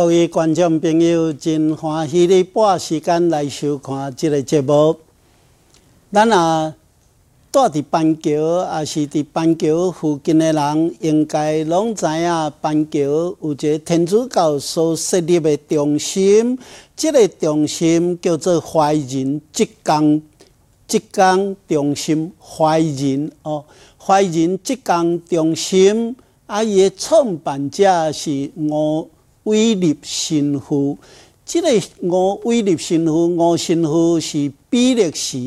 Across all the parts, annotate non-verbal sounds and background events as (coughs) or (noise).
各位观众朋友，真欢喜你半时间来收看这个节目。咱啊，住伫板桥，也是伫板桥附近的人，应该拢知影板桥有一个天主教所设立的中心。这个中心叫做怀仁浙江。浙江中心，怀仁哦，怀仁浙江中心啊，伊的创办者是吴威立神父，这个五威立神父，五神父是比利时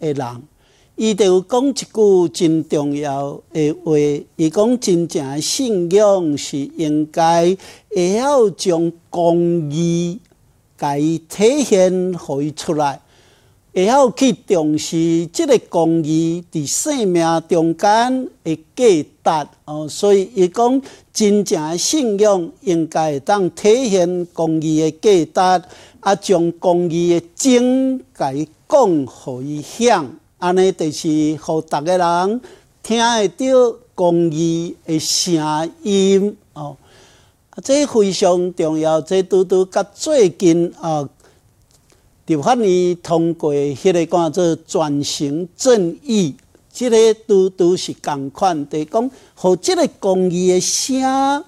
的人。伊得讲一句真重要的话，伊讲真正的信仰是应该会晓将公义甲伊体现伊出来。会晓去重视即个公益伫生命中间的价值哦，所以伊讲真正的信仰应该会当体现公益的价值，啊，将公益的真伊讲，互伊响，安尼就是互逐个人听会到公益的声音哦，啊，这非常重要，这拄拄甲最近啊。就法通过迄个叫做转型正义，即个都都是共款，就是讲，互这个公益的声，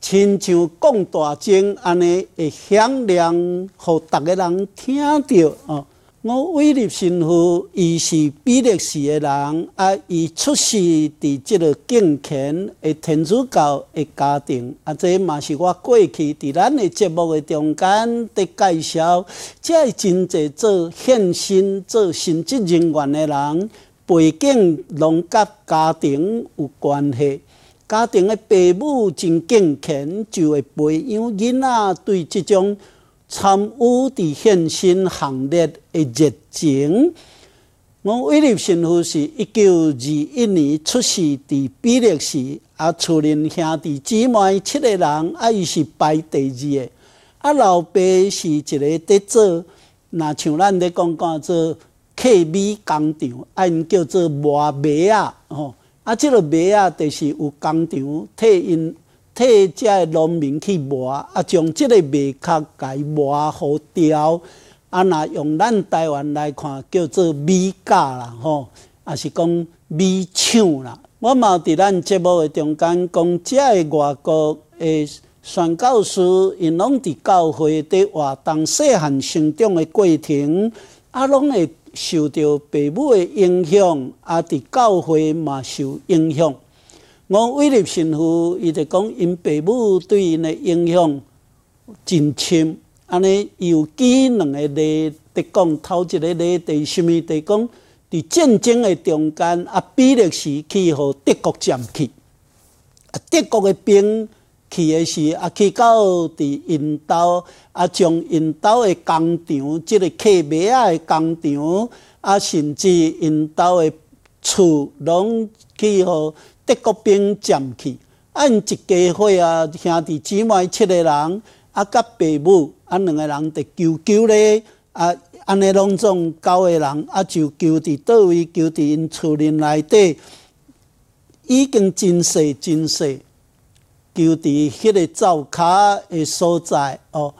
亲像讲大钟安尼会响亮，互每个人听到哦。我伟立新夫，伊是比利时的人，啊，伊出世伫即个健前的天主教的家庭，啊，这嘛是我过去伫咱的节目嘅中间，伫介绍，即真侪做献身、做神职人员的人，背景拢甲家庭有关系，家庭的爸母真健前，就会培养囡仔对即种。参与伫献身行列的热情。我威立辛福是一九二一年出生伫比利时，啊，厝里兄弟姊妹七个人，啊，伊是排第二个。啊，老爸是一个得做，若像咱咧讲讲做刻米工厂，因叫做磨麦啊，吼。啊，即个麦啊，就是有工厂替因。替遮个农民去磨，啊，将即个卖伊磨啊。好掉，啊，若用咱台湾来看，叫做美价啦吼，啊，是讲美唱啦。我嘛伫咱节目诶中间讲，遮个外国诶宣教士，因拢伫教会伫活动，细汉成长的过程，啊，拢会受到爸母诶影响，啊，伫教会嘛受影响。我为了幸福，伊就讲因爸母对因的影响真深。安尼有技两个里，就讲头一个里第什么地讲？伫战争的中间，啊，比利时去互德国占去。啊，德国的兵去的是啊，去到伫印度，啊，将印度的工厂，即个刻马仔个工厂，啊，甚至印度的厝，拢去互。德国兵占去，按一家伙啊，兄弟姊妹七个人，啊，甲爸母，啊，两个人伫救救咧，啊，安尼拢总九个人，啊，就救伫倒位，救伫因厝林内底，已经真细真细，救伫迄个灶骹的所在哦，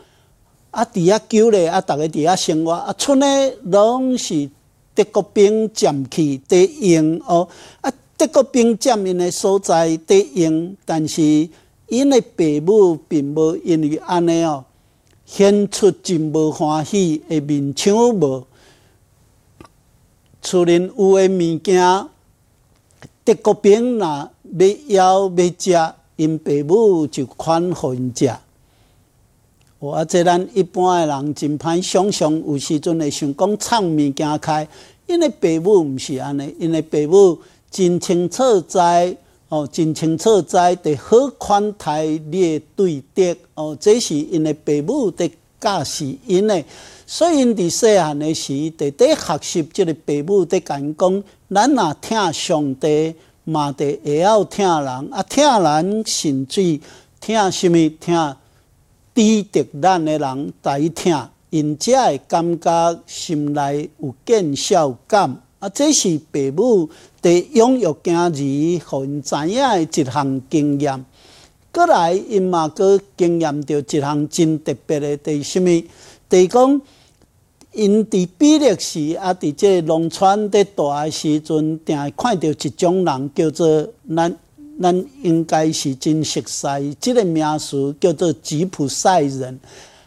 啊，伫遐救咧，啊，逐个伫遐生活，啊，剩咧拢是德国兵占去伫营哦，啊。德国兵占因的所在，得用，但是因的爸母并无因为安尼哦，显出真无欢喜的面相无。厝里有诶物件，德国兵若要要食，因爸母就款互因食。我啊，即咱一般的人真歹想象，有时阵会想讲创物件开，因的爸母毋是安尼，因的爸母。真清楚知，哦，真清楚知，伫好款待你的对敌，哦，这是因的爸母的教是因的，所以因伫细汉的时，伫伫学习，即个爸母在讲，咱若听上帝，嘛着会晓听人，啊，听人甚至听什物听，低德咱的人伊听，因才会感觉心内有见笑感。啊，这是父母第养育囝儿，互因知影的一项经验。过来，因嘛哥经验着一项真特别的，第啥物？第讲，因伫比利时啊，伫即个农村的大时阵，定看到一种人，叫做咱咱应该是真熟悉，即个名词叫做吉普赛人。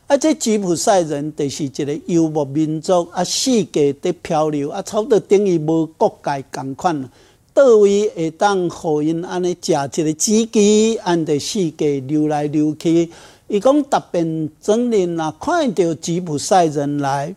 啊，这吉普赛人就是一个游牧民族，啊，世界在漂流，啊，差不多等于无国界共款。倒位会当互因安尼食一个飞机，安在世界流来流去。伊讲达边总人啊，看到吉普赛人来，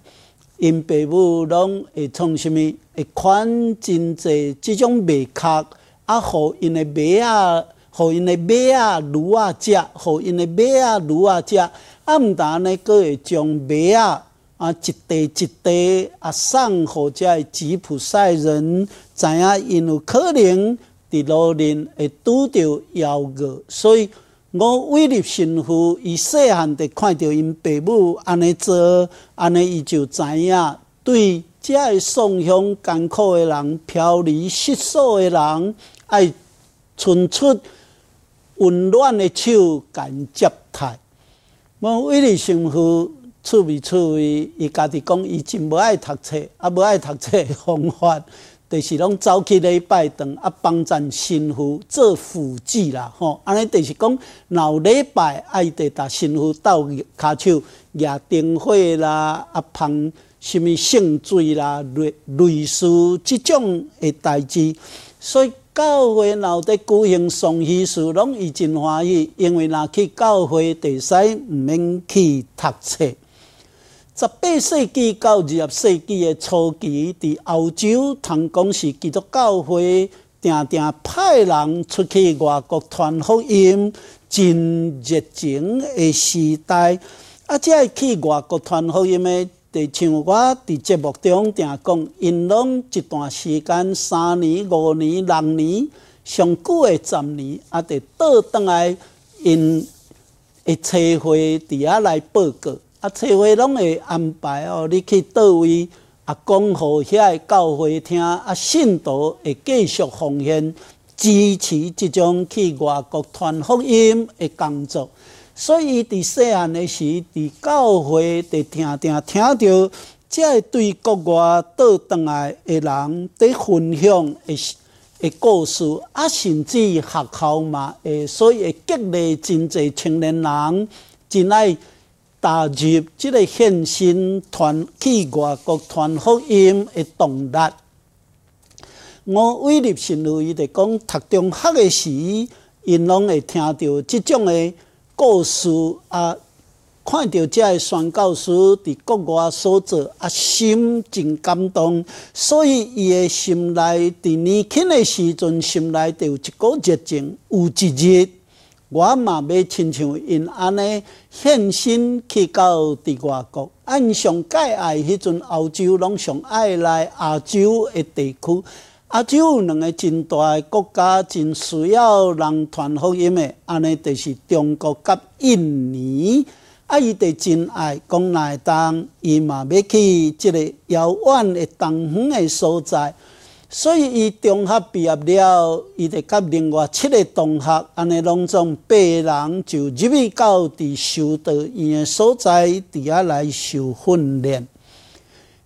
因爸母拢会创啥物，会款真济即种袂卡，啊，互因的买仔。互因的马啊驴啊食，互因的马啊驴啊食。啊，唔单呢，佫会将马啊啊一袋一袋啊送互遮的吉普赛人，知影因有可能伫路林会拄着妖怪，所以我为立信服。伊细汉的看到因爸母安尼做，安尼伊就知影，对遮爱送向艰苦的人、漂离失所的人，爱存出。温暖的手，感觉太。我为了媳妇，处处为伊家己讲，伊真无爱读册，啊，无爱读册的方法，(laughs) 就是拢走去礼拜堂啊帮咱媳妇做辅佐啦，吼，安尼就是讲，闹礼拜爱得带媳妇斗脚手，夜灯会啦，啊，喷什物圣水啦、雷雷书即种的代志，所以。教会闹得举行丧喜事，拢伊真欢喜，因为若去教会地使毋免去读册。十八世纪到二十世纪的初期，在欧洲，通公是基督教会定定派人出去外国传福音，真热情的时代。啊，即去外国传福音的。就像我伫节目中定讲，因拢一段时间三年、五年、六年，上久的十年，啊，就倒转来因诶车会伫下来报告。啊，车会拢会安排哦，你去倒位啊，讲互遐教会听，啊，信徒会继续奉献支持这种去外国传福音的工作。所以，伫细汉的时，伫教会伫听听听着，才会对国外倒转来的人伫分享的的故事啊，甚至学校嘛，诶，所以会激励真济青年人真爱踏入即个献身团去外国团福音的动力。我为立新入伊伫讲读中学的时，因拢会听到即种的。故事啊，看到遮个宣教师伫国外所做啊，心真感动。所以伊的心内伫年轻个时阵，心内就有一股热情。有一日，我嘛要亲像因安尼献身去到伫外国，按上届爱迄阵欧洲，拢上爱来亚洲个地区。阿只有两个真大诶国家真需要人传福音的，安尼著是中国甲印尼。阿伊著真爱讲来当，伊嘛要去一个遥远的东方的所在。所以伊中学毕业了，伊著甲另外七个同学，安尼拢总八个人就入去到伫修道院的所在，伫遐来受训练。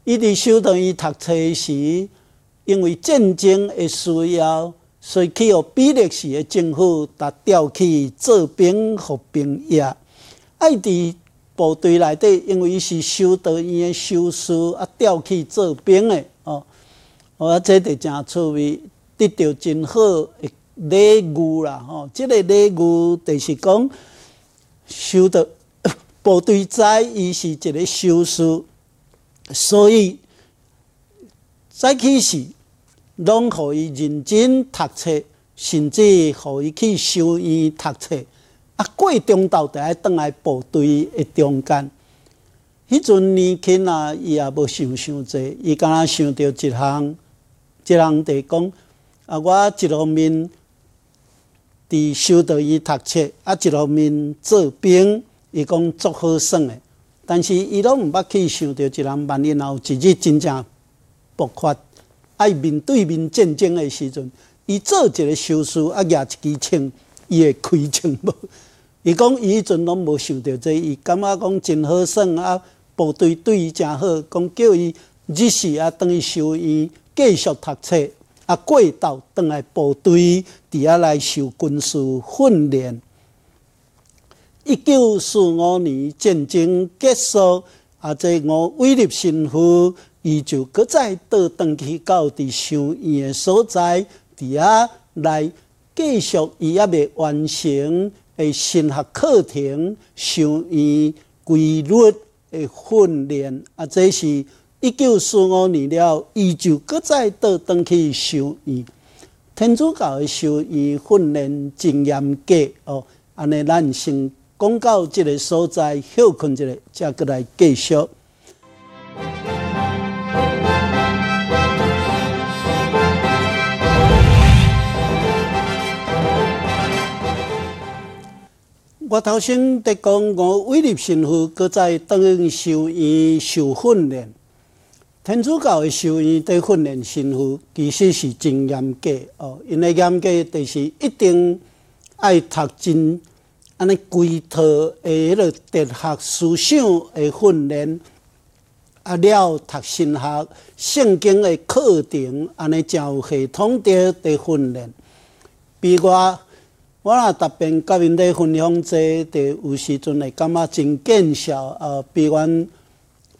伊伫修道院读册时。因为战争会需要，所以去比利时的政府，达调去做兵服兵役。爱伫部队内底，因为是修道院的修士，啊，调去做兵的哦。我这的真趣味，得到真好的礼物啦！吼，这个礼物就是讲修道部队在伊是一个修士，所以再去时。拢互伊认真读册，甚至互伊去收院读册。啊，过中斗得爱倒来部队的中间。迄阵年轻啊，伊也无想想济，伊干若想到一项，一项在讲啊，我一方面伫收道伊读册，啊，一方面做兵，伊讲足好算诶。但是伊拢毋捌去想到一人万一然后一日真正爆发。爱面对面战争的时阵，伊做一个手术啊，拿一支枪，伊会开枪无？伊讲伊迄阵拢无想到这，伊感觉讲真好耍啊。部队对伊真好，讲叫伊日时啊，当伊收院继续读册啊，过道当来部队伫遐来受军事训练。一九四五年战争结束啊，这我威立新妇。伊就搁再倒转去到伫修院诶所在，伫遐来继续伊也未完成诶新学课程、修院规律诶训练。啊，这是一九四五年了，伊就搁再倒转去修院。天主教诶修院训练真严格哦。安尼咱先讲到即个所在，休困一下，再搁来继续。我头先伫讲，我威力神父，搁在当修院受训练。天主教的修院伫训练神父，其实是真严格哦，因为严格就是一定爱读真安尼规套的迄落哲学思想的训练，啊，了读神学、圣经的课程，安尼有系统的伫训练。比如。我若答辩革命咧分享者，第有时阵会感觉真见效，呃，比阮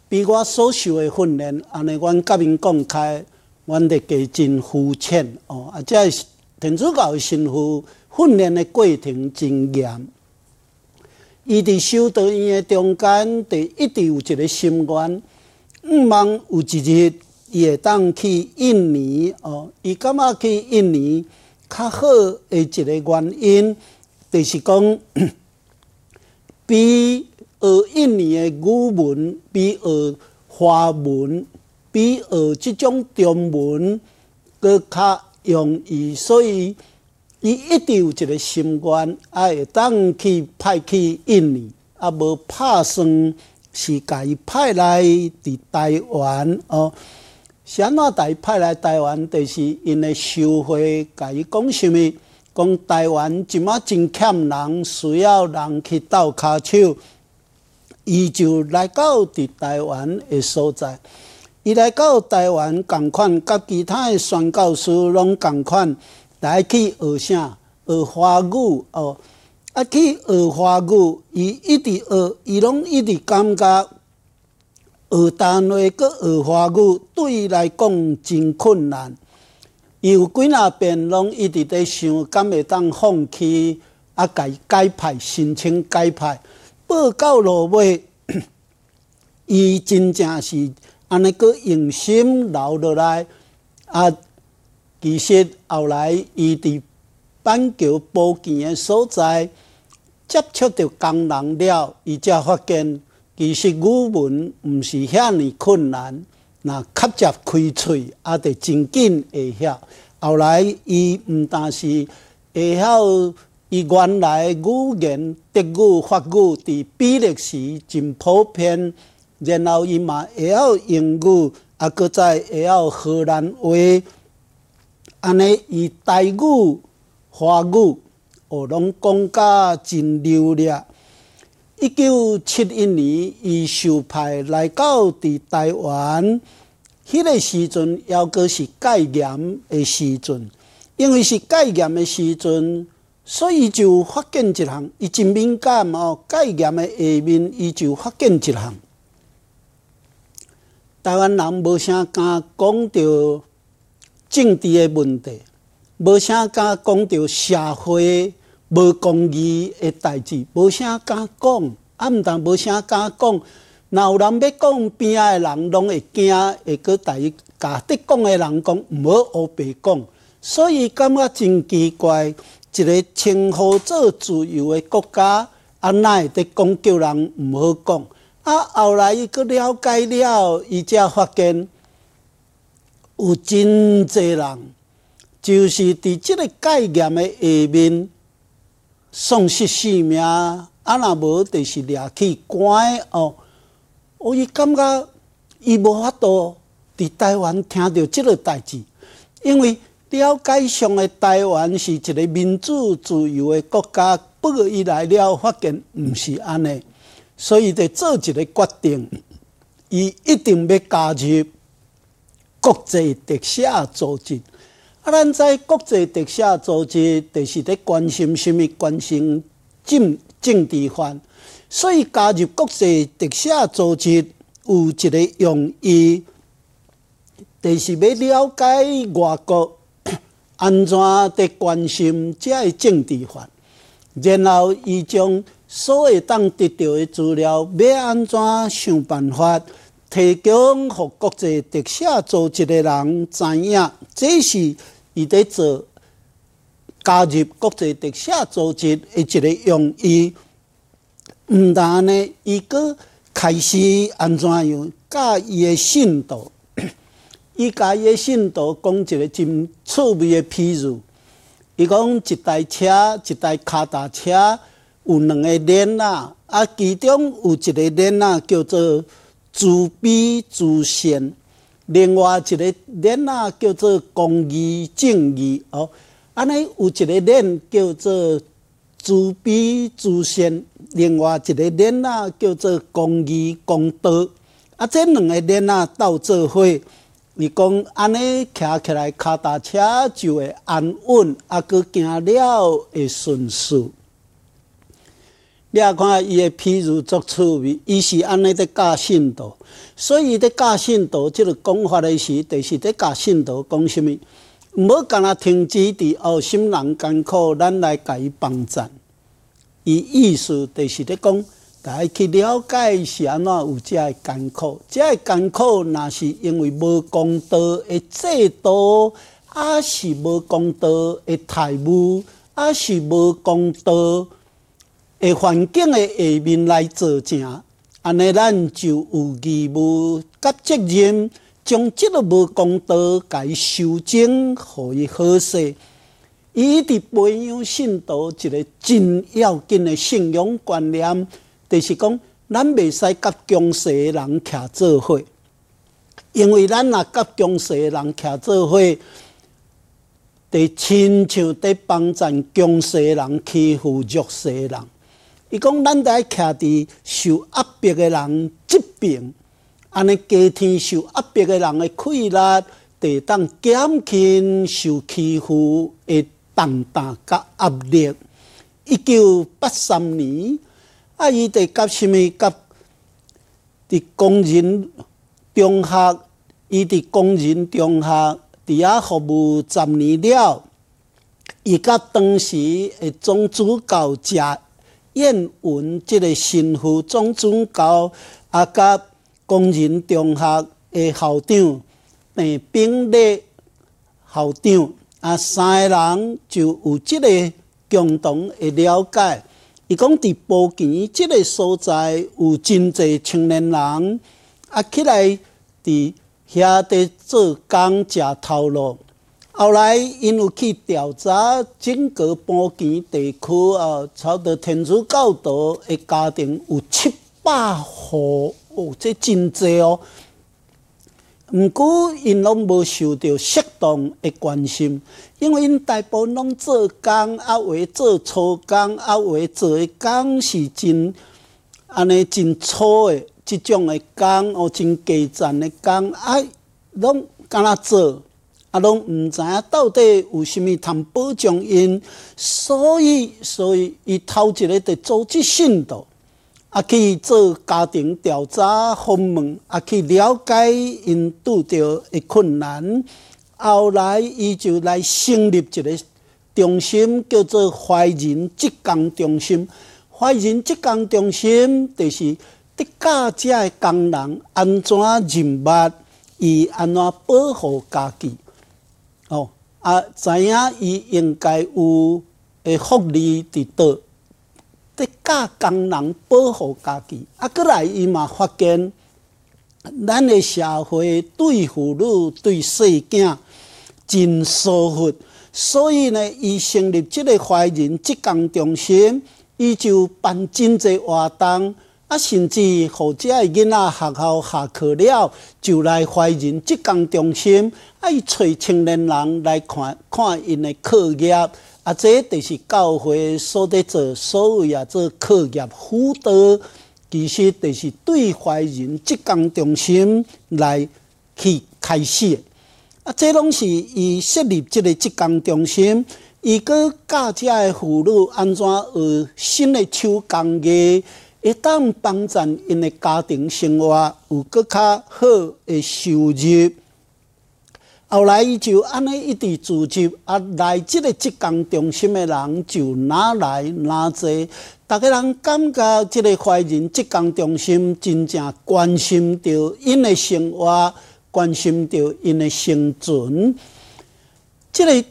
比我所受的训练，安尼阮甲因讲开，阮得加真肤浅哦，啊，即天主教神父训练的过程真严，伊伫修道院的中间，一直有一个心愿，毋忙有一日会当去印尼哦，伊感觉去印尼？较好诶，一个原因，就是讲 (coughs) 比学印尼诶语文，比学华文，比学即种中文，佫较容易。所以，伊一定有一个心愿，会当去派去印尼，啊，无拍算是家己派来伫台湾哦。安怎台派来台湾，就是因为收回。甲伊讲什物，讲台湾即摆真欠人，需要人去斗骹手。伊就来到伫台湾的所在。伊来到台湾，共款甲其他的宣教师拢共款，来去学啥？学华语哦。啊，去学华语，伊一直学，伊拢一直感觉。学单位阁学华语，对伊来讲真困难。有几若遍，拢一直在想，敢会当放弃，啊，改改派，申请改派，报告落尾，(coughs) 伊真正是安尼，阁用心留落来。啊，其实后来，伊伫板桥保健诶所在，接触着工人了，伊才发现。其实语文毋是遐尼困难，若较舌开喙，也得真紧会晓。后来伊毋但是会晓伊原来语言德语、法语伫比利时真普遍，然后伊嘛会晓英语，啊，搁再会晓荷兰话，安尼伊台语、华语，哦，拢讲甲真流利。一九七一年，伊受派来到伫台湾，迄个时阵，犹阁是戒严的时阵，因为是戒严的时阵，所以就发展一项，伊真敏感哦。戒严的下面，伊就发展一项，台湾人无啥敢讲到政治的问题，无啥敢讲到社会。无公义诶，代志无啥敢讲，啊，毋但无啥敢讲，若有人要讲，边仔诶人拢会惊，会去代伊甲得讲诶人讲，毋好乌白讲。所以感觉真奇怪，一个称呼做自由诶国家，啊，会得讲叫人毋好讲。啊，后来伊阁了解了，伊才发现有真侪人就是伫即个概念诶下面。丧失性命，啊！那无就是掠去关哦。我伊感觉伊无法度伫台湾听到即个代志，因为了解上的台湾是一个民主自由的国家，不伊来了发现毋是安尼，所以就做一个决定，伊一定要加入国际的赦组组。啊！咱在国际特赦组织，就是伫关心什物，关心政政治犯，所以加入国际特赦组织，有一个用意，就是要了解外国 (coughs) 安怎伫关心遮个政治犯，然后，伊将所会当得到的资料，要安怎想办法提供予国际特赦组织的人知影。这是。伊在做加入国际的组织集，一个用伊毋但呢，伊阁开始安怎样教伊个信徒，(coughs) 伊教伊个信徒讲一个真趣味的譬喻。伊讲一台车，一台脚踏车，有两个链啊，啊，其中有一个链啊叫做“诸比诸仙”。另外一个链啊叫做公义正义哦，安尼有一个链叫做慈悲慈善，另外一个链啊叫做公义公道，啊，这两个链啊斗做伙，你讲安尼骑起来脚踏车就会安稳，啊，佮行了会顺速。你啊看伊的批如作趣味，伊是安尼在教信徒，所以的教信徒即个讲法的是，第是的教信徒讲什么？无干那停止，伫后心人艰苦，咱来甲伊帮衬。伊意思著是的讲，来去了解是安怎有遮的艰苦，遮的艰苦若是因为无公道的制度，还是无公道的财务，还是无公道。诶，环境诶下面来做成，安尼咱就有义务甲责任，将即个无公道伊修正，互伊好势。伊伫培养信徒一个真要紧诶信仰观念，就是讲咱袂使甲强势诶人徛做伙，因为咱若甲强势诶人徛做伙，著亲像伫帮助强势人欺负弱势人。伊讲，咱在徛伫受压迫个人即边，安尼家庭受压迫个人个气力，得当减轻受欺负个重担甲压力。一九八三年，啊，伊伫甲啥物甲伫工人中学，伊伫工人中学伫遐服务十年了，伊甲当时诶总主教食。燕文即个神父总主教，啊，甲工人中学的校长，郑炳烈校长，啊，三个人就有即个共同的了解。伊讲伫宝吉即个所在有真侪青年人，啊，起来伫遐底做工食头路。后来，因有去调查整个宝墘地区啊，不着天主教徒的家庭有七百户，哦，这真济哦。毋过，因拢无受到适当的关心，因为因大部分拢做工，啊，话做粗工，啊，话做的工是真安尼真粗的，即种的工哦，真低层的工，啊，拢敢若做。啊，拢毋知影到底有啥物通保障因，所以所以伊头一个着组织信徒，啊，去做家庭调查访问，啊，去了解因拄着的困难。后来伊就来成立一个中心，叫做怀仁职工中心。怀仁职工中心就是啲教遮个工人安怎认物，伊安怎保护家己。啊，知影伊应该有诶福利伫倒，得教工人保护家己。啊，过来伊嘛发现，咱诶社会对妇女对细囝真疏忽，所以呢，伊成立即个怀仁职工中心，伊就办真侪活动。啊，甚至或者囡仔学校下课了，就来怀仁职工中心。爱找青年人来看看因的课业，啊，这就是教会所在做所谓啊做课业辅导，其实就是对怀孕职工中心来去开设。啊，这拢是伊设立即个职工中心，伊过教遮个妇女安怎学新的手工艺，一旦帮助因的家庭生活有搁较好诶收入。后来伊就安尼一直组织啊，来即个浙江中心的人就哪来哪在，逐个人感觉即个怀人浙江中心真正关心着因的生活，关心着因的生存。即个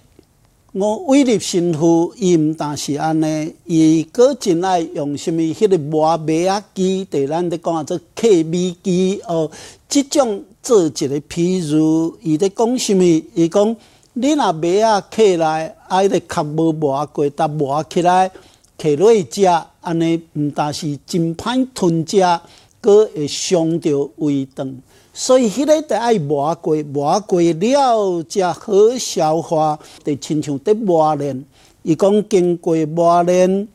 我为立新福，伊毋但是安尼，伊个真爱用什物迄个磨麦啊机，对咱咧讲做 K 米机哦，即种。做一个，譬如伊在讲虾物？伊讲你若买啊起来，爱着较无磨过，但磨起来，客来食安尼，毋但是真歹吞食，佫会伤着胃肠。所以迄个得爱磨过，磨过了才好消化，得亲像得磨练。伊讲经过磨练，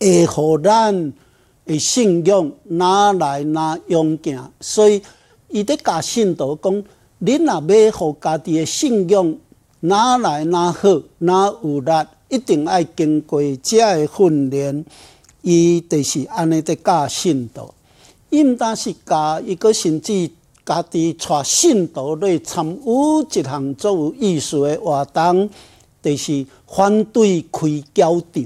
会互咱的信用拿来拿用件，所以。伊伫教信徒讲恁若要互家己的信仰哪来哪去哪有力，一定爱经过遮的训练。伊著是安尼伫教信徒，伊毋但是教一个甚至家己带信徒来参与一项有意思的活动，就是反对开教场。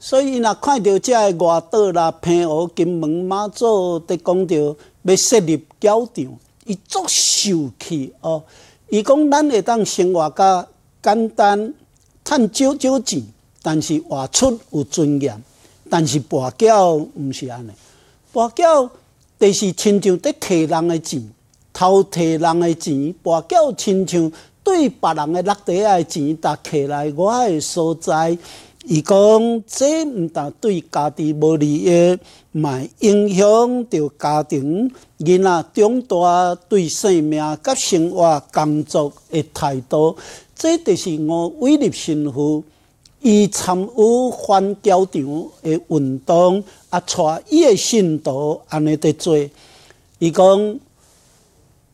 所以，伊若看到遮个外道啦、平湖、金门、马祖，伫讲着要设立教场，伊足受气哦。伊讲咱会当生活较简单，趁少少钱，但是活出有尊严。但是博筊毋是安尼，博筊就是亲像伫摕人诶钱，偷摕人诶钱。博筊亲像对别人诶落地啊钱，摕起来我诶所在。伊讲，这毋但对家己无利，益，嘛影响着家庭，然仔长大对生命、甲生活、工作诶态度，这就是我伟立信服。伊参与反教场诶运动，啊，带伊诶信徒安尼伫做。伊讲，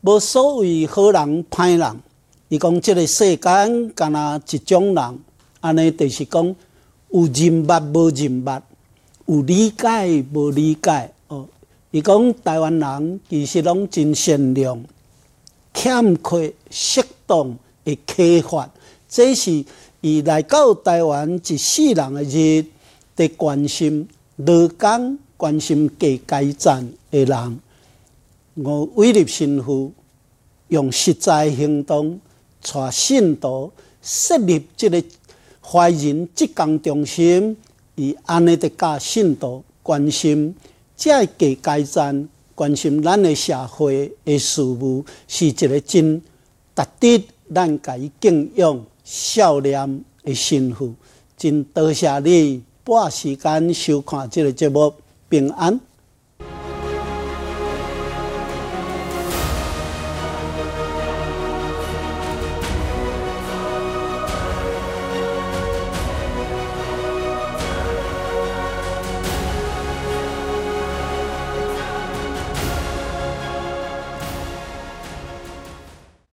无所谓好人、歹人。伊讲，即个世间敢若一种人，安尼就是讲。有认捌无认捌，有理解无理解哦。伊讲台湾人其实拢真善良，欠缺适当诶开发，这是伊来到台湾一世人诶日，伫关心乐工、关心各阶层诶人，我微立信服，用实在行动带信徒设立即个。怀仁浙江中心以安尼的教信徒关心，再给改善关心咱的社会的事务，是一个真值得咱家敬仰、孝念的心腹。真多谢你，半时间收看即个节目，平安。